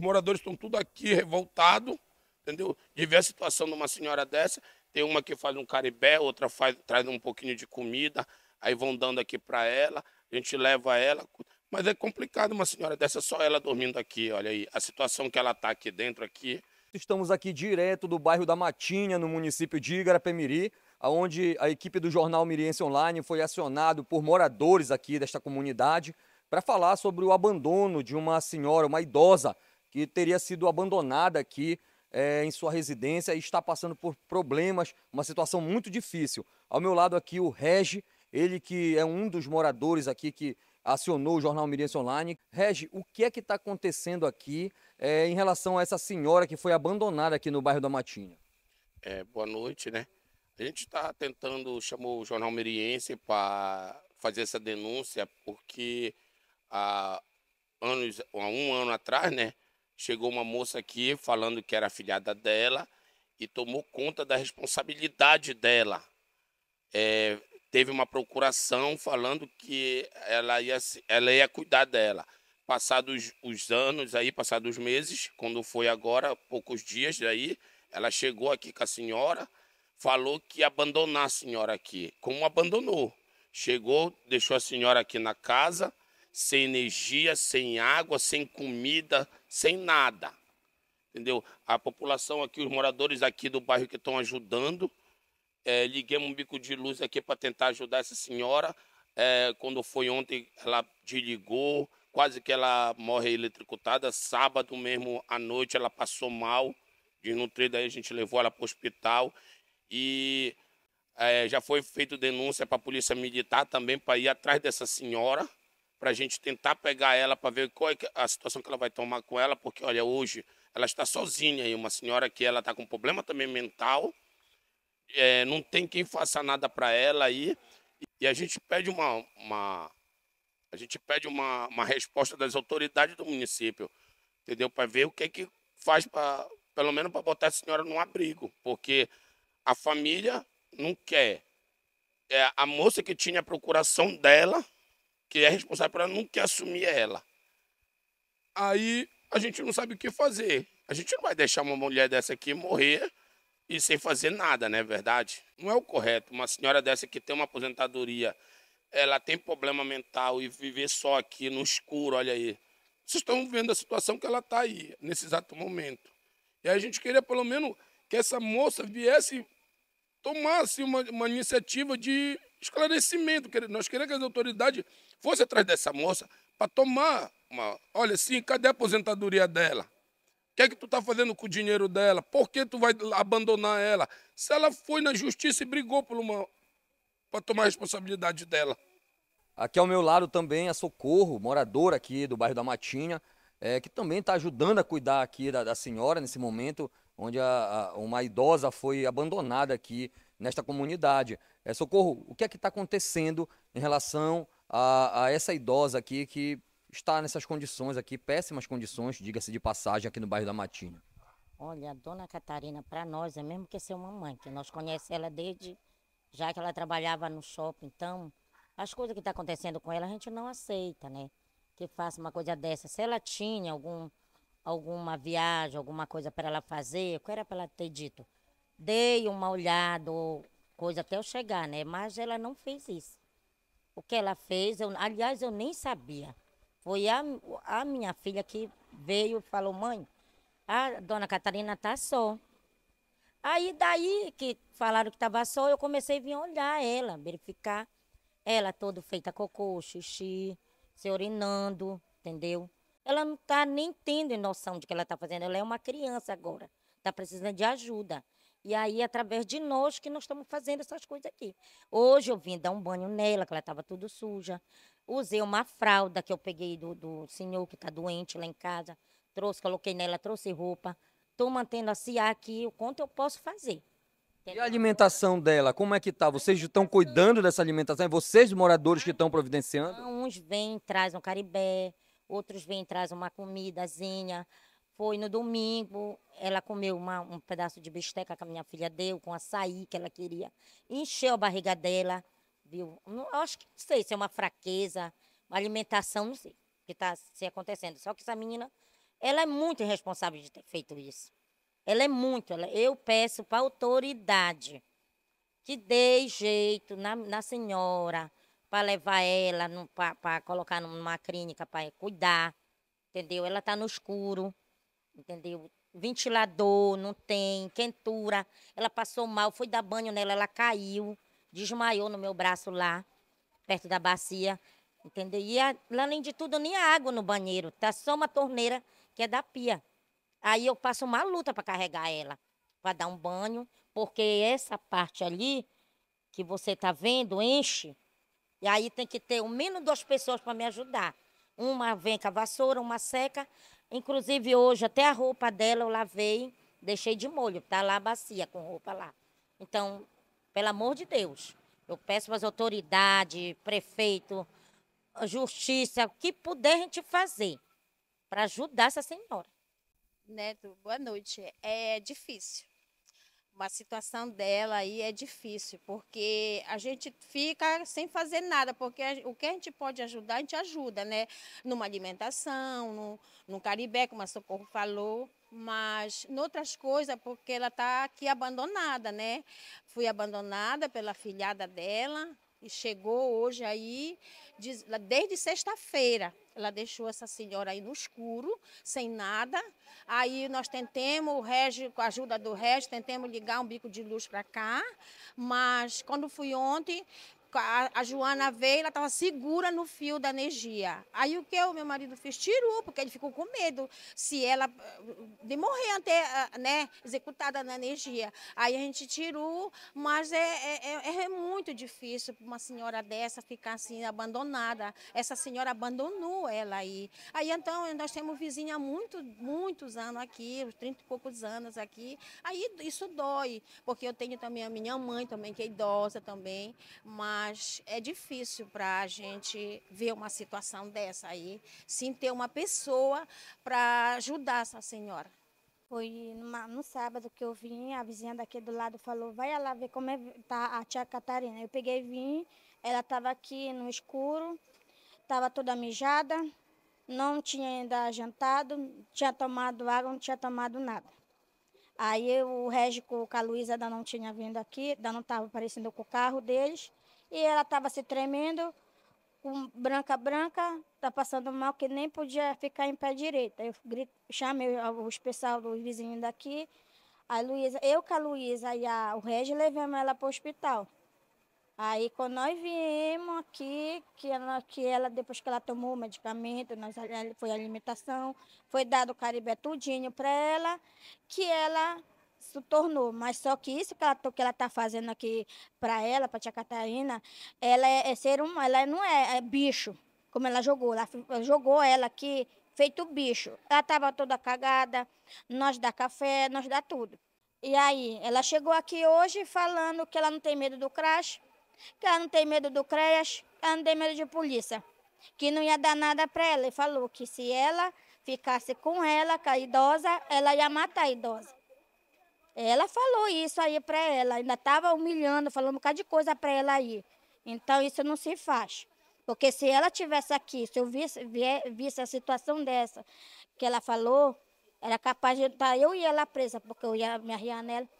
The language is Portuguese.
Os moradores estão tudo aqui revoltados, entendeu? De ver a situação de uma senhora dessa. Tem uma que faz um caribé, outra faz, traz um pouquinho de comida, aí vão dando aqui para ela, a gente leva ela. Mas é complicado uma senhora dessa, só ela dormindo aqui, olha aí. A situação que ela está aqui dentro aqui. Estamos aqui direto do bairro da Matinha, no município de Igarapé-Miri, onde a equipe do jornal Miriense Online foi acionado por moradores aqui desta comunidade para falar sobre o abandono de uma senhora, uma idosa, que teria sido abandonada aqui é, em sua residência e está passando por problemas, uma situação muito difícil. Ao meu lado aqui o Regi, ele que é um dos moradores aqui que acionou o Jornal Mirense Online. Regi, o que é que está acontecendo aqui é, em relação a essa senhora que foi abandonada aqui no bairro da Matinha? É, boa noite, né? A gente está tentando, chamou o Jornal Miriense para fazer essa denúncia, porque há, anos, há um ano atrás, né, chegou uma moça aqui falando que era afilhada dela e tomou conta da responsabilidade dela. É, teve uma procuração falando que ela ia, ela ia cuidar dela. Passados os anos aí, passados os meses, quando foi agora, poucos dias daí, ela chegou aqui com a senhora, falou que ia abandonar a senhora aqui. Como abandonou? Chegou, deixou a senhora aqui na casa, sem energia, sem água, sem comida, sem nada. Entendeu? A população aqui, os moradores aqui do bairro que estão ajudando. É, um bico de luz aqui para tentar ajudar essa senhora. É, quando foi ontem, ela desligou, quase que ela morre eletrocutada. Sábado mesmo à noite, ela passou mal, desnutrida, aí a gente levou ela para o hospital. E é, já foi feito denúncia para a polícia militar também para ir atrás dessa senhora para a gente tentar pegar ela para ver qual é a situação que ela vai tomar com ela, porque olha, hoje ela está sozinha e uma senhora que ela está com problema também mental, é, não tem quem faça nada para ela aí, e a gente pede uma, uma a gente pede uma, uma resposta das autoridades do município, entendeu? Para ver o que é que faz para pelo menos para botar a senhora num abrigo, porque a família não quer. É, a moça que tinha a procuração dela que é responsável por ela, assumir ela. Aí a gente não sabe o que fazer. A gente não vai deixar uma mulher dessa aqui morrer e sem fazer nada, não é verdade? Não é o correto. Uma senhora dessa que tem uma aposentadoria, ela tem problema mental e viver só aqui no escuro, olha aí. Vocês estão vendo a situação que ela está aí, nesse exato momento. E a gente queria, pelo menos, que essa moça viesse, tomasse assim, uma, uma iniciativa de esclarecimento. Nós queremos que as autoridades fossem atrás dessa moça para tomar uma. Olha, sim, cadê a aposentadoria dela? O que é que tu está fazendo com o dinheiro dela? Por que tu vai abandonar ela? Se ela foi na justiça e brigou por uma para tomar a responsabilidade dela. Aqui ao meu lado também a Socorro, moradora aqui do bairro da Matinha, é, que também está ajudando a cuidar aqui da, da, senhora nesse momento, onde a, a, uma idosa foi abandonada aqui nesta comunidade. É, socorro, o que é que está acontecendo em relação a, a essa idosa aqui que está nessas condições aqui, péssimas condições, diga-se de passagem, aqui no bairro da Matinha? Olha, a dona Catarina, para nós, é mesmo que ser uma mãe, que nós conhecemos ela desde, já que ela trabalhava no shopping, então, as coisas que estão tá acontecendo com ela, a gente não aceita, né? Que faça uma coisa dessa. Se ela tinha algum, alguma viagem, alguma coisa para ela fazer, o que era para ela ter dito? dei uma olhada ou coisa até eu chegar, né? Mas ela não fez isso. O que ela fez, eu, aliás, eu nem sabia. Foi a, a minha filha que veio e falou, mãe, a dona Catarina tá só. Aí daí que falaram que estava só, eu comecei a vir olhar ela, verificar ela toda feita cocô, xixi, se urinando, entendeu? Ela não está nem tendo noção de que ela está fazendo. Ela é uma criança agora, está precisando de ajuda. E aí, através de nós, que nós estamos fazendo essas coisas aqui. Hoje eu vim dar um banho nela, que ela estava tudo suja. Usei uma fralda que eu peguei do, do senhor que está doente lá em casa. Trouxe, coloquei nela, trouxe roupa. Estou mantendo a assim Cia aqui o quanto eu posso fazer. E a alimentação dela, como é que tá? Vocês estão cuidando dessa alimentação? É vocês, moradores que estão providenciando? Uns vêm, trazem um caribé, outros vêm, trazem uma comidazinha. Foi no domingo, ela comeu uma, um pedaço de bisteca que a minha filha deu, com açaí que ela queria. Encheu a barriga dela, viu? Não, acho que não sei se é uma fraqueza, uma alimentação, não sei o que está se acontecendo. Só que essa menina, ela é muito irresponsável de ter feito isso. Ela é muito. Ela, eu peço para a autoridade que dê jeito na, na senhora para levar ela para colocar numa clínica para cuidar, entendeu? Ela está no escuro entendeu? Ventilador, não tem, quentura. Ela passou mal, fui dar banho nela, ela caiu, desmaiou no meu braço lá, perto da bacia, entendeu? E a, além de tudo, nem a água no banheiro, tá só uma torneira que é da pia. Aí eu passo uma luta para carregar ela, para dar um banho, porque essa parte ali que você tá vendo enche. E aí tem que ter o um, menos duas pessoas para me ajudar. Uma vem com a vassoura, uma seca, Inclusive hoje até a roupa dela eu lavei, deixei de molho, tá lá a bacia com roupa lá. Então, pelo amor de Deus, eu peço às autoridades, prefeito, justiça, o que puder a gente fazer para ajudar essa senhora. Neto, boa noite. É difícil a situação dela aí é difícil, porque a gente fica sem fazer nada, porque o que a gente pode ajudar, a gente ajuda, né? Numa alimentação, no, no Caribe, como a Socorro falou, mas noutras coisas, porque ela está aqui abandonada, né? Fui abandonada pela filhada dela, e chegou hoje aí desde sexta-feira. Ela deixou essa senhora aí no escuro, sem nada. Aí nós tentemos, o Regi, com a ajuda do Regi, tentemos ligar um bico de luz para cá. Mas quando fui ontem, a, Joana veio, ela estava segura no fio da energia. Aí o que o meu marido fez? Tirou, porque ele ficou com medo se ela eh, de morrer até, né, executada na energia. Aí a gente tirou, mas é, é, é, é, é muito difícil para uma senhora dessa ficar assim abandonada. Essa senhora abandonou ela aí. Aí então nós temos vizinha há muito, muitos anos aqui, uns 30 e poucos anos aqui. Aí isso dói, porque eu tenho também a minha mãe também, que é idosa também, mas mas é difícil para a gente ver uma situação dessa aí, sem ter uma pessoa para ajudar essa senhora. Foi numa, no sábado que eu vim, a vizinha daqui do lado falou, vai lá ver como é, tá, a tia Catarina. Eu peguei e vim, ela estava aqui no escuro, estava toda mijada, não tinha ainda jantado, tinha tomado água, não tinha tomado nada. Aí o Régico com a Luísa ainda não tinha vindo aqui, ainda não estava aparecendo com o carro deles. E ela estava se tremendo, com branca, branca, tá passando mal, que nem podia ficar em pé direito. Eu grito, chamei os pessoal dos vizinhos daqui, a Luísa, eu com a Luísa e a, o Regis levamos ela para o hospital. Aí quando nós viemos aqui, que ela, que ela, depois que ela tomou o medicamento, nós, foi a alimentação, foi dado o caribé tudinho para ela, que ela se tornou. Mas só que isso que ela, que ela tá fazendo aqui para ela, para tia Catarina, ela é, é ser um, ela não é, é, bicho, como ela jogou. Ela jogou ela aqui feito bicho. Ela estava toda cagada, nós dá café, nós dá tudo. E aí, ela chegou aqui hoje falando que ela não tem medo do crash, que ela não tem medo do creche, que ela não tem medo de polícia, que não ia dar nada para ela. E falou que se ela ficasse com ela, com a idosa, ela ia matar a idosa. Ela falou isso aí para ela, ainda estava humilhando, falando um bocado de coisa para ela aí. Então isso não se faz. Porque se ela tivesse aqui, se eu visse, visse a situação dessa que ela falou, era capaz de estar tá, eu e ela presa, porque eu ia me arriar nela.